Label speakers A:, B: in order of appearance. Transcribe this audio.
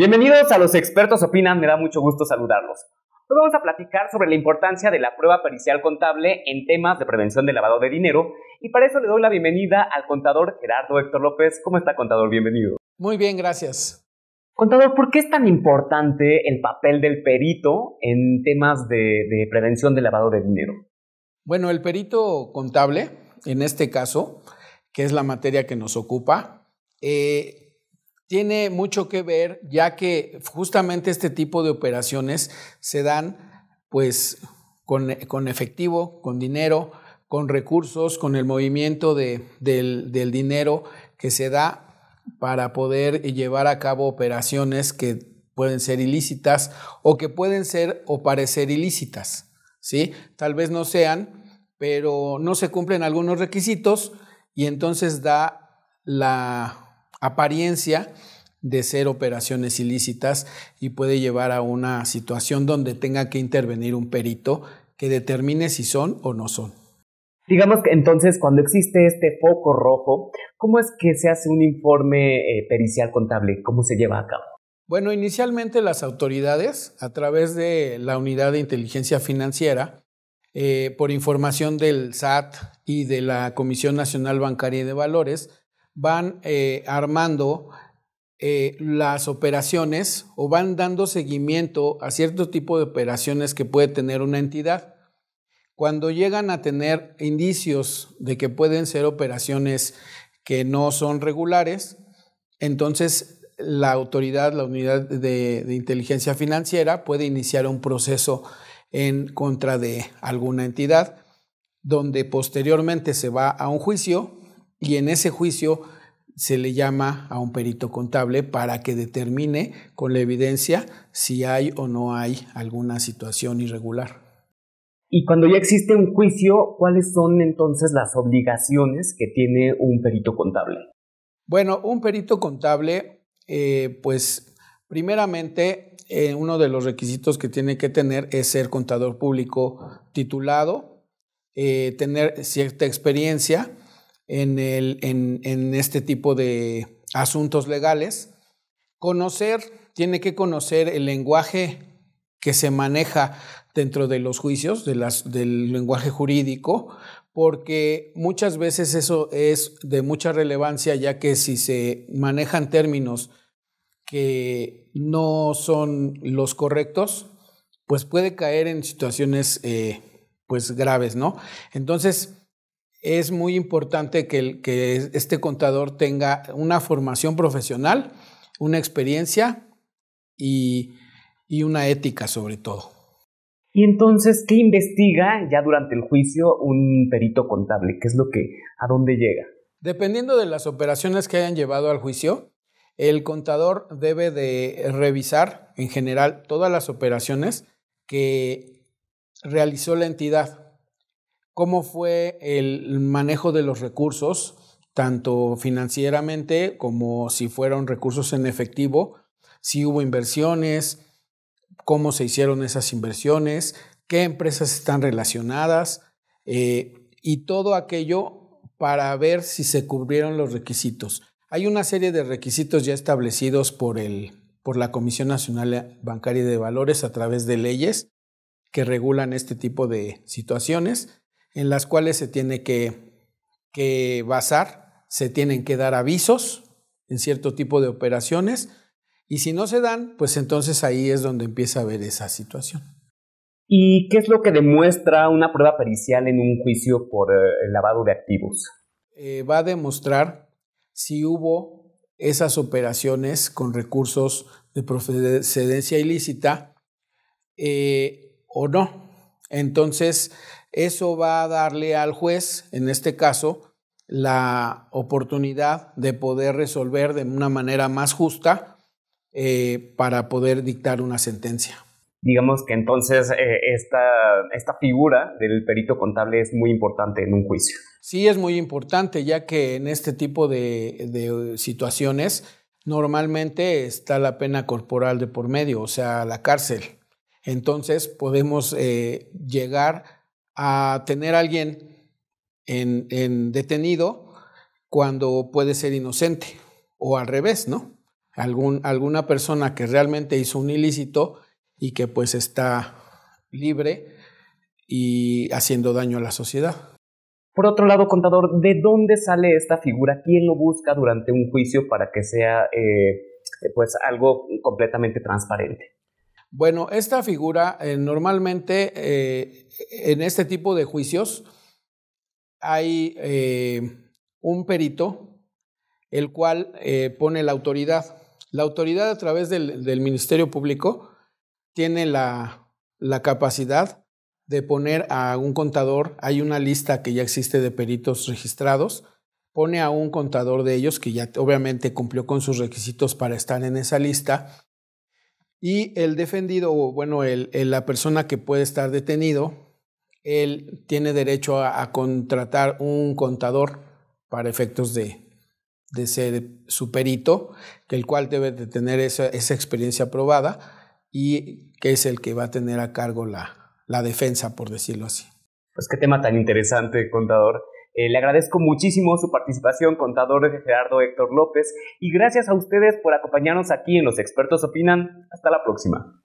A: Bienvenidos a los expertos opinan, me da mucho gusto saludarlos. Hoy vamos a platicar sobre la importancia de la prueba pericial contable en temas de prevención del lavado de dinero y para eso le doy la bienvenida al contador Gerardo Héctor López. ¿Cómo está contador? Bienvenido. Muy bien, gracias. Contador, ¿por qué es tan importante el papel del perito en temas de, prevención del lavado de dinero?
B: Bueno, el perito contable, en este caso, que es la materia que nos ocupa, eh, tiene mucho que ver, ya que justamente este tipo de operaciones se dan pues con, efectivo, con dinero, con recursos, con el movimiento del, dinero que se da para poder llevar a cabo operaciones que pueden ser ilícitas o que pueden ser o parecer ilícitas, ¿sí? Tal vez no sean, pero no se cumplen algunos requisitos y entonces da la apariencia de ser operaciones ilícitas y puede llevar a una situación donde tenga que intervenir un perito que determine si son o no son. Digamos que entonces cuando
A: existe este foco rojo, ¿cómo es que se hace un informe eh, pericial contable? ¿Cómo se lleva a cabo?
B: Bueno, inicialmente las autoridades, a través de la unidad de inteligencia financiera, eh, por información del SAT y de la Comisión Nacional Bancaria y de Valores, van eh, armando eh, las operaciones o van dando seguimiento a cierto tipo de operaciones que puede tener una entidad. Cuando llegan a tener indicios de que pueden ser operaciones que no son regulares, entonces la autoridad, la unidad de inteligencia financiera puede iniciar un proceso en contra de alguna entidad, donde posteriormente se va a un juicio y en ese juicio se le llama a un perito contable para que determine con la evidencia si hay o no hay alguna situación irregular. Y cuando ya existe un juicio, ¿cuáles son entonces las
A: obligaciones que tiene un perito contable?
B: Bueno, un perito contable, eh, pues primeramente, eh, uno de los requisitos que tiene que tener es ser contador público titulado, eh, tener cierta experiencia, en, este tipo de asuntos legales. Conocer, tiene que conocer el lenguaje que se maneja dentro de los juicios, del lenguaje jurídico, porque muchas veces eso es de mucha relevancia, ya que si se manejan términos que no son los correctos, pues puede caer en situaciones eh, pues graves, ¿no? Entonces, es muy importante que, este contador tenga una formación profesional, una experiencia y, y una ética sobre todo.
A: Y entonces, ¿qué investiga ya durante el juicio un perito contable? ¿Qué es lo que, a dónde llega?
B: Dependiendo de las operaciones que hayan llevado al juicio, el contador debe de revisar en general todas las operaciones que realizó la entidad cómo fue el manejo de los recursos, tanto financieramente como si fueron recursos en efectivo, si hubo inversiones, cómo se hicieron esas inversiones, qué empresas están relacionadas eh, y todo aquello para ver si se cubrieron los requisitos. Hay una serie de requisitos ya establecidos por, el, por la Comisión Nacional Bancaria de Valores a través de leyes que regulan este tipo de situaciones en las cuales se tiene que, que basar, se tienen que dar avisos en cierto tipo de operaciones y si no se dan, pues entonces ahí es donde empieza a haber esa situación.
A: ¿Y qué es lo que demuestra una prueba pericial en un juicio por eh, lavado de activos?
B: Eh, va a demostrar si hubo esas operaciones con recursos de procedencia ilícita eh, o no. Entonces, eso va a darle al juez, en este caso, la oportunidad de poder resolver de una manera más justa eh, para poder dictar una sentencia. Digamos que entonces eh,
A: esta, figura del perito contable es muy importante en un juicio.
B: Sí, es muy importante, ya que en este tipo de situaciones normalmente está la pena corporal de por medio, o sea, la cárcel entonces podemos eh, llegar a tener a alguien en, detenido cuando puede ser inocente o al revés, ¿no? alguna persona que realmente hizo un ilícito y que pues está libre y haciendo daño a la sociedad. Por otro lado, contador,
A: ¿de dónde sale esta figura? ¿Quién lo busca durante un juicio para que sea eh, pues algo completamente transparente?
B: Bueno, esta figura eh, normalmente eh, en este tipo de juicios hay eh, un perito el cual pone la autoridad. La autoridad a través del, Ministerio Público tiene la, capacidad de poner a un contador, hay una lista que ya existe de peritos registrados, pone a un contador de ellos que ya obviamente cumplió con sus requisitos para estar en esa lista y el defendido, o bueno, el, la persona que puede estar detenido, él tiene derecho a, contratar un contador para efectos de, de, ser su perito, que el cual debe de tener esa, esa, experiencia probada y que es el que va a tener a cargo la, la defensa, por decirlo así. Pues qué tema tan
A: interesante, contador. Eh, le agradezco muchísimo su participación, contador de Gerardo Héctor López, y gracias a ustedes por acompañarnos aquí en Los Expertos Opinan. Hasta la próxima.